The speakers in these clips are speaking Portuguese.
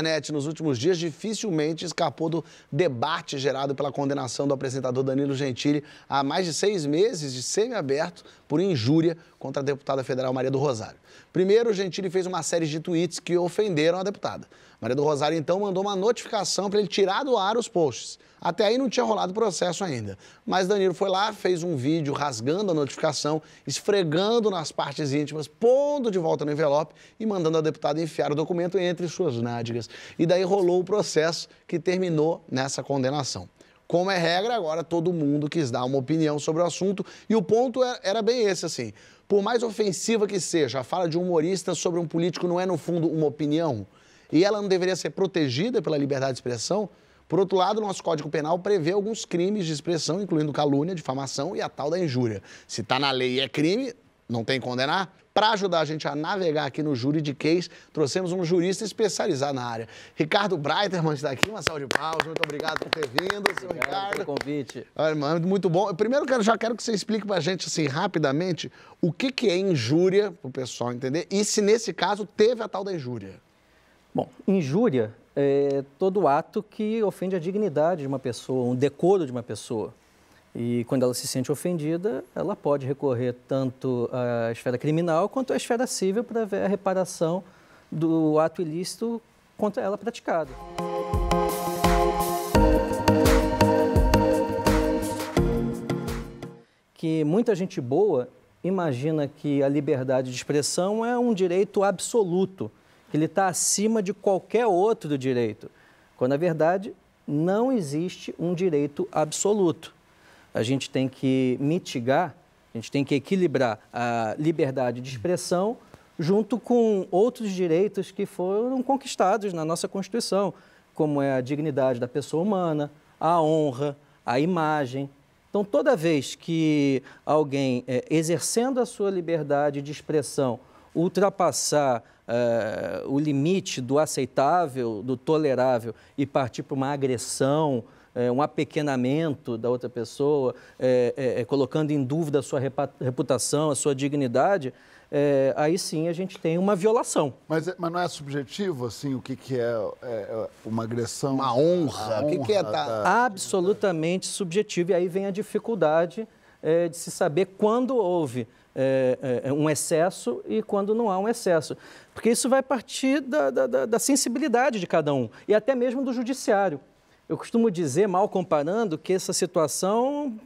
internet nos últimos dias dificilmente escapou do debate gerado pela condenação do apresentador Danilo Gentili a mais de seis meses de semiaberto por injúria contra a deputada federal Maria do Rosário. Primeiro, Gentili fez uma série de tweets que ofenderam a deputada. Maria do Rosário então mandou uma notificação para ele tirar do ar os posts. Até aí não tinha rolado processo ainda. Mas Danilo foi lá, fez um vídeo rasgando a notificação, esfregando nas partes íntimas, pondo de volta no envelope e mandando a deputada enfiar o documento entre suas nádegas. E daí rolou o processo que terminou nessa condenação. Como é regra, agora todo mundo quis dar uma opinião sobre o assunto e o ponto é, era bem esse, assim. Por mais ofensiva que seja, a fala de um humorista sobre um político não é, no fundo, uma opinião e ela não deveria ser protegida pela liberdade de expressão. Por outro lado, nosso Código Penal prevê alguns crimes de expressão, incluindo calúnia, difamação e a tal da injúria. Se está na lei e é crime, não tem condenar? Para ajudar a gente a navegar aqui no juridiquês, trouxemos um jurista especializado na área. Ricardo Breiterman está aqui, uma salva de palmas. Muito obrigado por ter vindo, senhor obrigado Ricardo. pelo convite. Muito bom. primeiro, eu já quero que você explique para a gente, assim, rapidamente, o que, que é injúria, para o pessoal entender, e se nesse caso teve a tal da injúria. Bom, injúria é todo ato que ofende a dignidade de uma pessoa, um decoro de uma pessoa. E quando ela se sente ofendida, ela pode recorrer tanto à esfera criminal quanto à esfera civil para ver a reparação do ato ilícito contra ela praticado. Que muita gente boa imagina que a liberdade de expressão é um direito absoluto ele está acima de qualquer outro direito, quando na verdade não existe um direito absoluto. A gente tem que mitigar, a gente tem que equilibrar a liberdade de expressão junto com outros direitos que foram conquistados na nossa Constituição, como é a dignidade da pessoa humana, a honra, a imagem. Então, toda vez que alguém, é, exercendo a sua liberdade de expressão, ultrapassar uh, o limite do aceitável, do tolerável e partir para uma agressão, uh, um apequenamento da outra pessoa, uh, colocando em dúvida a sua reputação, a sua dignidade, aí sim a gente tem uma violação. Mas, mas não é subjetivo, assim, o que, que é, é, é uma agressão? Uma honra? honra o que, que é? Da... Absolutamente subjetivo. E aí vem a dificuldade de se saber quando houve é, é, é, um excesso e quando não há um excesso. Porque isso vai partir da, da, da sensibilidade de cada um e até mesmo do judiciário. Eu costumo dizer, mal comparando, que essa situação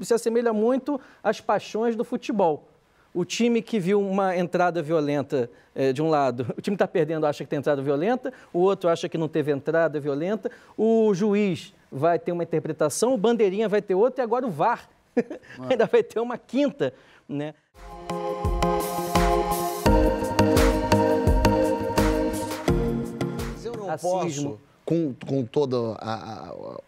se assemelha muito às paixões do futebol. O time que viu uma entrada violenta é, de um lado, o time está perdendo, acha que tem entrada violenta, o outro acha que não teve entrada violenta, o juiz vai ter uma interpretação, o bandeirinha vai ter outra, e agora o VAR ah. Ainda vai ter uma quinta, né? Mas eu não Racismo. posso, com, com toda a, a,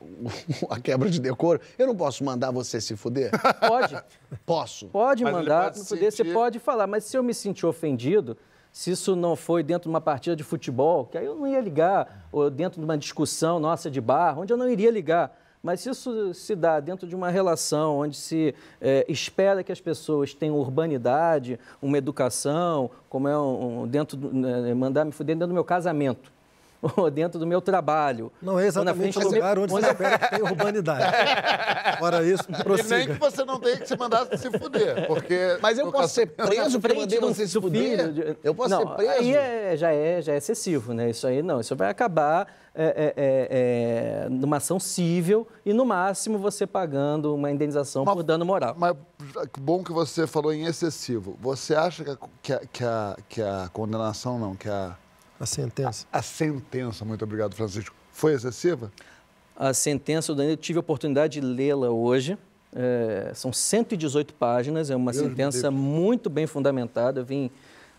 a, quebra de decoro, eu não posso mandar você se fuder? Pode. Posso. Pode mas mandar, pode fuder, sentir... você pode falar, mas se eu me sentir ofendido, se isso não foi dentro de uma partida de futebol, que aí eu não ia ligar, ou dentro de uma discussão nossa de bar, onde eu não iria ligar. Mas se isso se dá dentro de uma relação onde se é, espera que as pessoas tenham urbanidade, uma educação, como é um, dentro do, né, mandar me fuder dentro do meu casamento ou dentro do meu trabalho. Não é exatamente o lugar onde você espera que tem urbanidade. Fora isso, prossiga. E nem que você não tenha que se mandar se fuder, porque... Mas eu posso ser preso para mandei você se fuder? De... Eu posso não, ser preso? Aí é, já, é, já é excessivo, né? Isso aí não, isso vai acabar é, é, é, é numa ação civil e, no máximo, você pagando uma indenização mas, por dano moral. Mas bom que você falou em excessivo. Você acha que a, que a, que a condenação, não, que a a sentença. A, a sentença, muito obrigado, Francisco. Foi excessiva? A sentença, Danilo, tive a oportunidade de lê-la hoje. É, são 118 páginas, é uma Deus sentença muito bem fundamentada, eu vim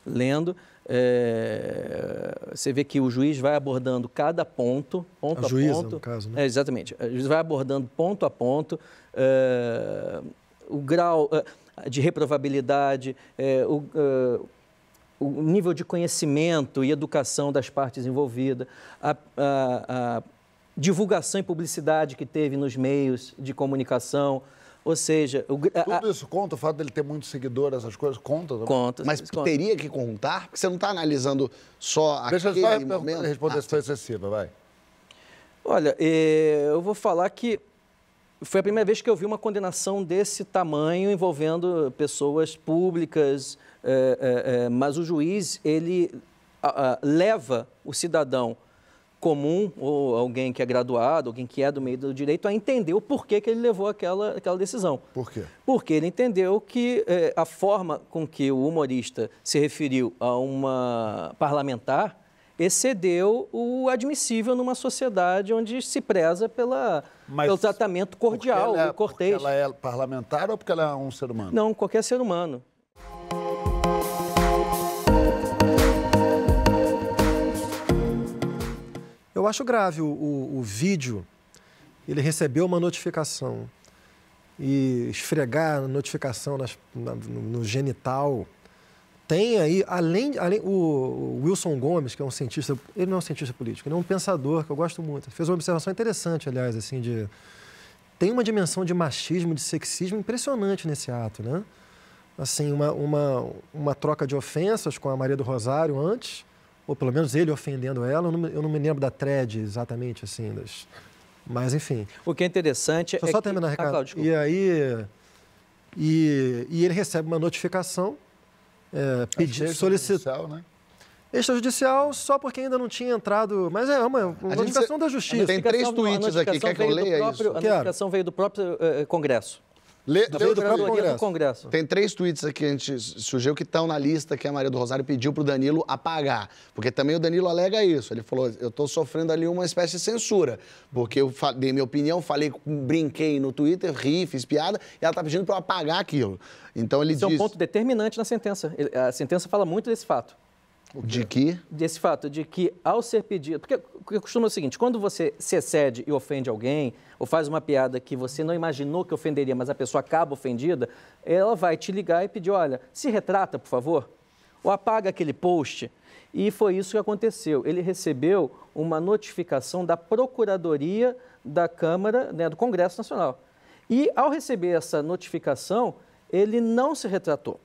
lendo. É, você vê que o juiz vai abordando cada ponto, ponto a, a juíza, ponto. No caso, né? É, exatamente. O juiz vai abordando ponto a ponto é, o grau é, de reprovabilidade, é, o o nível de conhecimento e educação das partes envolvidas, a, a, a divulgação e publicidade que teve nos meios de comunicação. Ou seja, o, a, tudo isso conta, o fato dele ter muito seguidor, essas coisas, conta também. Conta. Mas conta. teria que contar, porque você não está analisando só Deixa aquele Deixa eu só momento. responder ah, se foi excessiva, vai. Olha, eh, eu vou falar que foi a primeira vez que eu vi uma condenação desse tamanho envolvendo pessoas públicas, é, é, mas o juiz, ele a, a, leva o cidadão comum ou alguém que é graduado, alguém que é do meio do direito, a entender o porquê que ele levou aquela, aquela decisão. Por quê? Porque ele entendeu que a forma com que o humorista se referiu a uma parlamentar excedeu o admissível numa sociedade onde se preza pela, pelo tratamento cordial, é- o é, cortês. Porque ela é parlamentar ou porque ela é um ser humano? Não, qualquer ser humano. Eu acho grave o, o, o vídeo. Ele recebeu uma notificação e esfregar a notificação nas, na, no, no genital tem aí, além, além o, Wilson Gomes, que é um cientista, ele não é um cientista político, ele é um pensador que eu gosto muito. Fez uma observação interessante, aliás, assim, de tem uma dimensão de machismo, de sexismo impressionante nesse ato, né? Assim, uma, uma, uma troca de ofensas com a Maria do Rosário antes, ou pelo menos ele ofendendo ela, eu não, eu não me lembro da thread exatamente, assim, das... Mas, enfim. O que é interessante Deixa é só que... terminar, ah, Ricardo. Ah, e aí... E, e ele recebe uma notificação é, pedido, é solicitado. Né? Extrajudicial só porque ainda não tinha entrado. Mas é uma notificação da justiça. Tem três tweets aqui, quer que eu leia próprio, isso? A notificação veio do próprio uh, Congresso. Lê, do, do, do, do Congresso. Congresso. Tem três tweets aqui que a gente surgiu que estão na lista que a Maria do Rosário pediu para o Danilo apagar. Porque também o Danilo alega isso. Ele falou: eu estou sofrendo ali uma espécie de censura. Porque eu dei minha opinião, falei, brinquei no Twitter, ri, fiz piada, e ela está pedindo para eu apagar aquilo. Então ele Esse diz... é um ponto determinante na sentença. A sentença fala muito desse fato. De que? Desse fato, de que ao ser pedido. Porque costuma ser é o seguinte: quando você se excede e ofende alguém, ou faz uma piada que você não imaginou que ofenderia, mas a pessoa acaba ofendida, ela vai te ligar e pedir: olha, se retrata, por favor, ou apaga aquele post. E foi isso que aconteceu. Ele recebeu uma notificação da Procuradoria da Câmara, né, do Congresso Nacional. E ao receber essa notificação, ele não se retratou.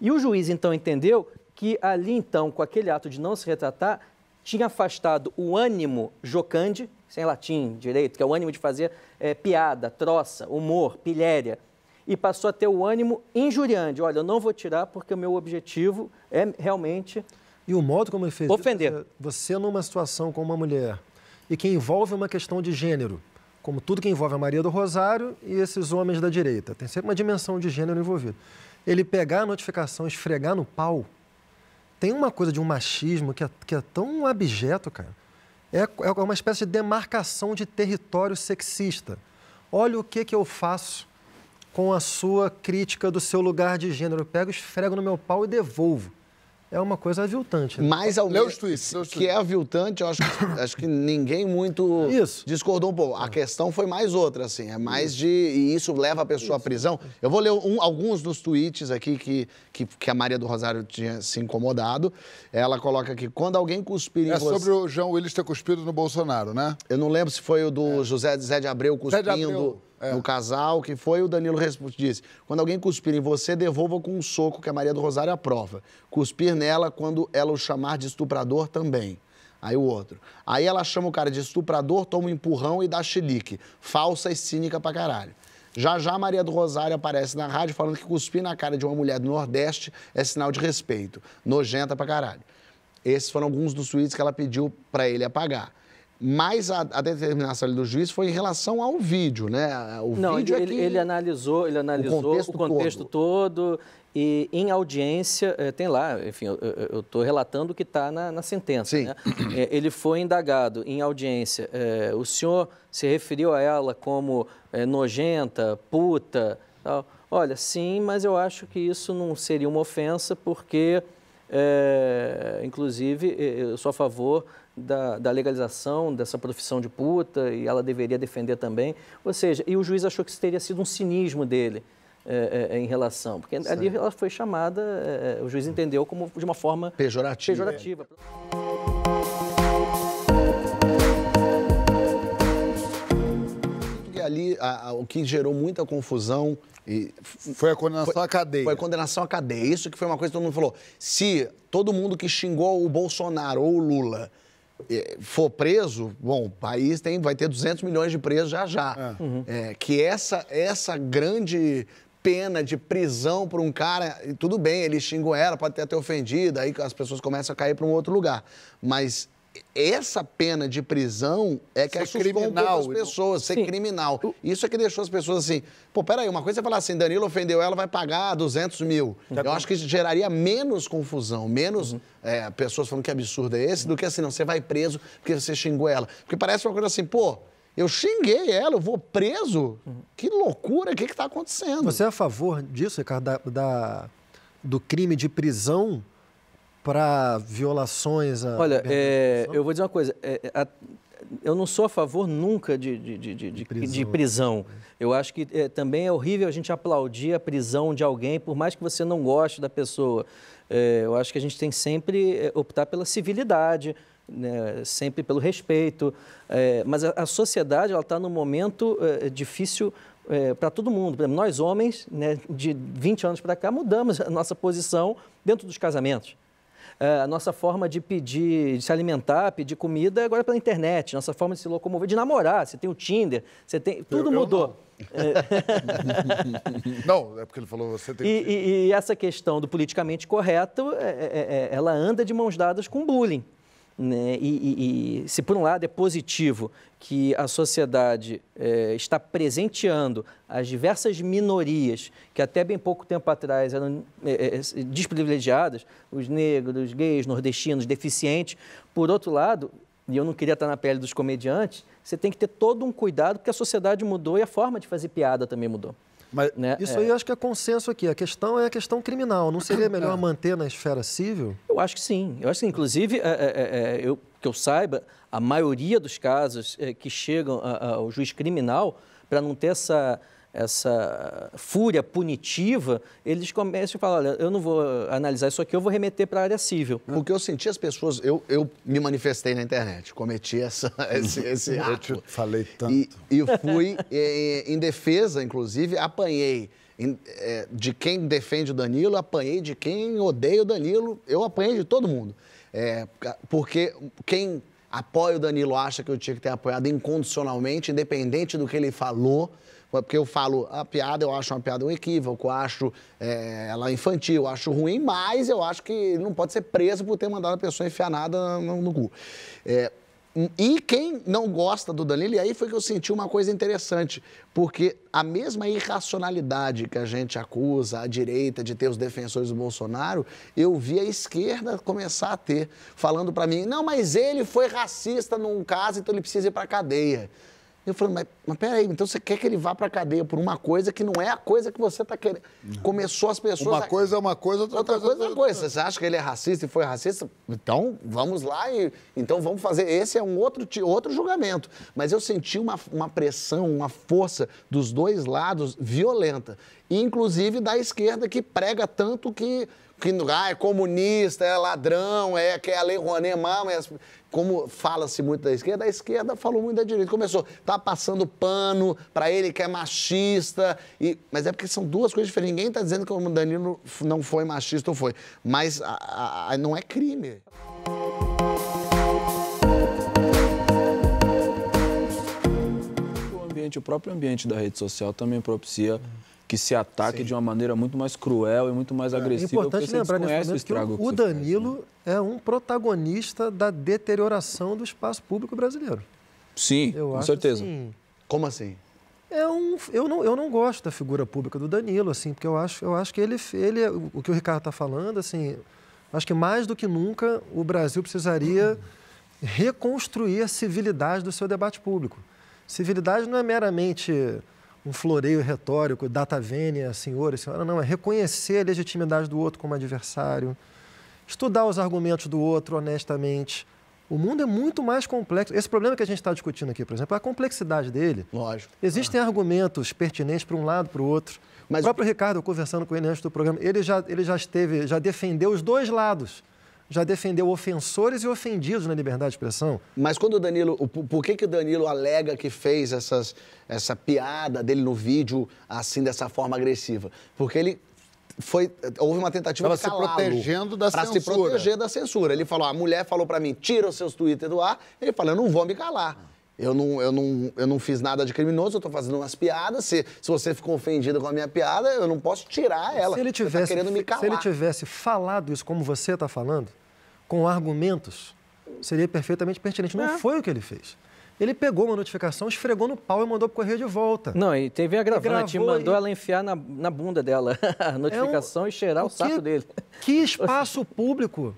E o juiz então entendeu que ali então, com aquele ato de não se retratar, tinha afastado o ânimo jocande, sem latim direito, que é o ânimo de fazer é, piada, troça, humor, pilhéria, e passou a ter o ânimo injuriante. Olha, eu não vou tirar porque o meu objetivo é realmente. E o modo como ele fez. Ofender. Eh, você numa situação com uma mulher e que envolve uma questão de gênero, como tudo que envolve a Maria do Rosário e esses homens da direita, tem sempre uma dimensão de gênero envolvida. Ele pegar a notificação, esfregar no pau tem uma coisa de um machismo que é, que é tão abjeto, cara. É, é uma espécie de demarcação de território sexista. Olha o que, que eu faço com a sua crítica do seu lugar de gênero. Eu pego, esfrego no meu pau e devolvo é uma coisa aviltante. Né? Mas ao menos que é aviltante, eu acho, acho que ninguém muito isso. discordou um pouco. A questão foi mais outra, assim, é mais de... E isso leva a pessoa isso. à prisão. Eu vou ler um, alguns dos tweets aqui que, que, que, a Maria do Rosário tinha se incomodado. Ela coloca aqui, quando alguém cuspir em é você... É sobre o João Willis ter cuspido no Bolsonaro, né? Eu não lembro se foi o do é. José Zé de Abreu cuspindo... Zé de Abreu é. no casal, que foi o Danilo disse: quando alguém cuspir em você, devolva com um soco, que a Maria do Rosário aprova. Cuspir nela quando ela o chamar de estuprador também. Aí o outro. Aí ela chama o cara de estuprador, toma um empurrão e dá chilique. Falsa e cínica pra caralho. Já já Maria do Rosário aparece na rádio falando que cuspir na cara de uma mulher do Nordeste é sinal de respeito. Nojenta pra caralho. Esses foram alguns dos suítes que ela pediu para ele apagar. Mas a, a determinação do juiz foi em relação ao vídeo, né? O Não, vídeo é ele, é que... ele analisou, ele analisou o contexto, o contexto todo. todo. e em audiência, é, tem lá, enfim, eu estou relatando o que está na, na, sentença. Sim. Né? É, ele foi indagado em audiência. É, o senhor se referiu a ela como é, nojenta, puta, tal. Olha, sim, mas eu acho que isso não seria uma ofensa, porque, é, inclusive, eu sou a favor da, da, legalização dessa profissão de puta e ela deveria defender também. Ou seja, e o juiz achou que isso teria sido um cinismo dele é, é, é em relação. Porque certo. ali ela foi chamada, é, é, o juiz entendeu como de uma forma pejorativa. pejorativa. ali a, a, o que gerou muita confusão. E foi a condenação foi, à cadeia. Foi a condenação à cadeia. Isso que foi uma coisa que todo mundo falou. Se todo mundo que xingou o Bolsonaro ou o Lula é, for preso, bom, o país tem, vai ter 200 milhões de presos já já. É. é uhum. É, que essa, essa grande pena de prisão para um cara, tudo bem, ele xingou ela, pode até ter ofendido, aí as pessoas começam a cair para um outro lugar. Mas essa pena de prisão é que assustou criminal, as pessoas, ser Sim. criminal. Isso é que deixou as pessoas assim, pô, peraí, uma coisa é falar assim, Danilo ofendeu ela, vai pagar 200 mil. Tá Eu bom. acho que geraria menos confusão, menos uhum. é, pessoas falando que absurdo é esse, do que assim, não, você vai preso porque você xingou ela. Porque parece uma coisa assim, pô, eu xinguei ela, eu vou preso? Uhum. Que loucura, o que está acontecendo? Você é a favor disso, Ricardo, da, da, do crime de prisão para violações? Olha, é, eu vou dizer uma coisa. É, é, a, eu não sou a favor nunca de, de, de, de prisão. prisão. Eu acho que é, também é horrível a gente aplaudir a prisão de alguém, por mais que você não goste da pessoa. É, eu acho que a gente tem sempre é, optar pela civilidade, né, sempre pelo respeito. mas a, a sociedade está num momento difícil é, para todo mundo. Exemplo, nós homens, né, de 20 anos para cá, mudamos a nossa posição dentro dos casamentos. É, a nossa forma de pedir, de se alimentar, pedir comida agora é pela internet, nossa forma de se locomover, de namorar, você tem o Tinder, você tem. Tudo eu, eu mudou. Não. não. é porque ele falou você tem. E, e, e essa questão do politicamente correto, é, é, é ela anda de mãos dadas com bullying. Né? E, e, e, se por um lado é positivo que a sociedade é, está presenteando as diversas minorias que até bem pouco tempo atrás eram é, é, é desprivilegiadas, os negros, gays, nordestinos, deficientes, por outro lado, e eu não queria estar na pele dos comediantes, você tem que ter todo um cuidado porque a sociedade mudou e a forma de fazer piada também mudou. Mas né? isso é. aí eu acho que é consenso aqui. A questão é a questão criminal. Não seria é. melhor manter na esfera civil? Eu acho que sim. Eu acho que, inclusive, é, é, é eu, que eu saiba, a maioria dos casos que chegam a, a, ao juiz criminal, para não ter essa essa ah, fúria punitiva, eles começam a falar, olha, eu não vou analisar isso aqui, eu vou remeter para a área civil. Porque eu senti as pessoas, eu, eu me manifestei na internet, cometi essa, esse, esse ato. Eu falei tanto. E, e fui em, eh, eh, em defesa, inclusive, apanhei eh, de quem defende o Danilo, apanhei de quem odeia o Danilo, eu apanhei de todo mundo. É, porque quem apoia o Danilo acha que eu tinha que ter apoiado incondicionalmente, independente do que ele falou, porque eu falo a piada, eu acho uma piada um equívoco, acho é, ela é infantil, acho ruim, mas eu acho que não pode ser preso por ter mandado a pessoa enfiar nada no, no cu. É, e quem não gosta do Danilo, e aí foi que eu senti uma coisa interessante, porque a mesma irracionalidade que a gente acusa a direita de ter os defensores do Bolsonaro, eu vi a esquerda começar a ter, falando para mim: não, mas ele foi racista num caso, então ele precisa ir para cadeia. Eu falei, mas, mas peraí, então você quer que ele vá pra cadeia por uma coisa que não é a coisa que você tá querendo. Uhum. Começou as pessoas. Uma a... coisa é uma coisa, outra, outra coisa é, é outra coisa. Você acha que ele é racista e foi racista? Então vamos lá e. Então vamos fazer. Esse é um outro, outro julgamento. Mas eu senti uma, uma pressão, uma força dos dois lados violenta. Inclusive da esquerda que prega tanto que que ah, é comunista, é ladrão, é que é a Lei Rouanet mal, é mas é como fala-se muito da esquerda, a esquerda falou muito da direita. Começou, tá passando pano para ele que é machista, e, mas é porque são duas coisas diferentes. Ninguém está dizendo que o Danilo não foi machista ou foi, mas a, a, não é crime. O, ambiente, o próprio ambiente da rede social também propicia que se ataque Sim. de uma maneira muito mais cruel e muito mais é. agressiva. É importante lembrar nesse momento o, que o, o Danilo faz, né? é um protagonista da deterioração do espaço público brasileiro. Sim, eu com certeza. Assim, Como assim? É um, eu, não, eu não gosto da figura pública do Danilo, assim, porque eu acho, eu acho que ele, ele, o que o Ricardo está falando, assim, acho que mais do que nunca o Brasil precisaria reconstruir a civilidade do seu debate público. Civilidade não é meramente um floreio retórico, data vênia, senhor e senhora. Não, é reconhecer a legitimidade do outro como adversário, estudar os argumentos do outro honestamente. O mundo é muito mais complexo. Esse problema que a gente está discutindo aqui, por exemplo, é a complexidade dele. Lógico. Existem ah. argumentos pertinentes para um lado, para o outro. Mas... O próprio Ricardo, conversando com ele antes do programa, ele já, ele já esteve, já defendeu os dois lados já defendeu ofensores e ofendidos na liberdade de expressão. Mas quando o Danilo. Por que, que o Danilo alega que fez essas, essa piada dele no vídeo assim, dessa forma agressiva? Porque ele foi houve uma tentativa de se protegendo da pra censura. se proteger da censura. Ele falou, a mulher falou para mim, tira os seus Twitter do ar. Ele falou, eu não vou me calar. Eu não, eu, não, eu não fiz nada de criminoso, eu tô fazendo umas piadas. Se, se você ficou ofendido com a minha piada, eu não posso tirar ela. Se ele tá tivesse, tá querendo me calar. Se ele tivesse falado isso como você está falando, com argumentos, seria perfeitamente pertinente. Não é. foi o que ele fez. Ele pegou uma notificação, esfregou no pau e mandou pro correio de volta. Não, e teve agravante, e mandou e... ela enfiar na, na bunda dela a notificação é um... e cheirar o, o que... saco dele. Que espaço público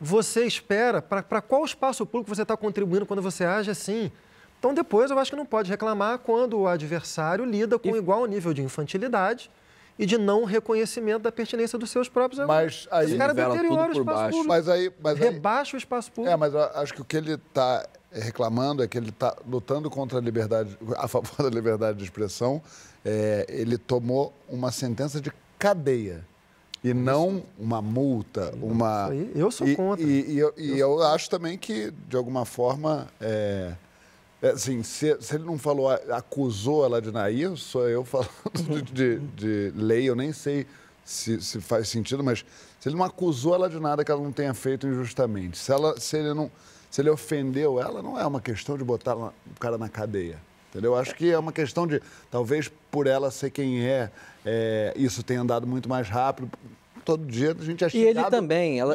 você espera, para qual espaço público você está contribuindo quando você age assim? Então, depois, eu acho que não pode reclamar quando o adversário lida com e... igual nível de infantilidade e de não reconhecimento da pertinência dos seus próprios mas aí Esse cara deteriora o espaço baixo. público. Mas aí, mas aí, rebaixa o espaço público. É, mas eu acho que o que ele está reclamando é que ele está lutando contra a liberdade, a favor da liberdade de expressão. É, ele tomou uma sentença de cadeia. E não uma multa, uma. Eu sou contra. E, e, eu, e eu, eu acho também que, de alguma forma, é... É, assim, se, se, ele não falou, acusou de Ladinaí, sou eu falando de, de, de, lei, eu nem sei se, se faz sentido, mas se ele não acusou ela de nada que ela não tenha feito injustamente, se, ela, se, ele, não, se ele ofendeu ela, não é uma questão de botar o cara na cadeia. Entendeu? Acho que é uma questão de, talvez por ela ser quem é, é isso tenha andado muito mais rápido. Todo dia a gente é E ele também. Ela,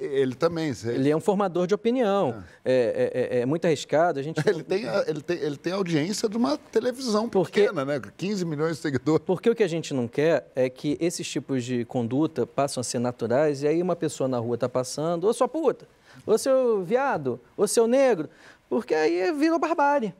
ele também. Sei. Ele é um formador de opinião. É, é, é, é, é muito arriscado. A gente ele, tem, ele, tem, ele tem audiência de uma televisão porque, pequena, né? 15 milhões de seguidores. Porque o que a gente não quer é que esses tipos de conduta passam a ser naturais e aí uma pessoa na rua está passando, ô sua puta, ô seu viado, ô seu negro, porque aí virou barbárie.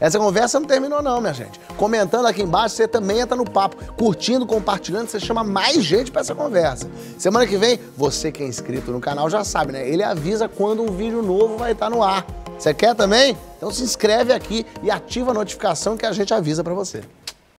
Essa conversa não terminou não, minha gente. Comentando aqui embaixo, você também entra no papo. Curtindo, compartilhando, você chama mais gente para essa conversa. Semana que vem, você que é inscrito no canal já sabe, né? Ele avisa quando um vídeo novo vai estar tá no ar. Você quer também? Então se inscreve aqui e ativa a notificação que a gente avisa para você.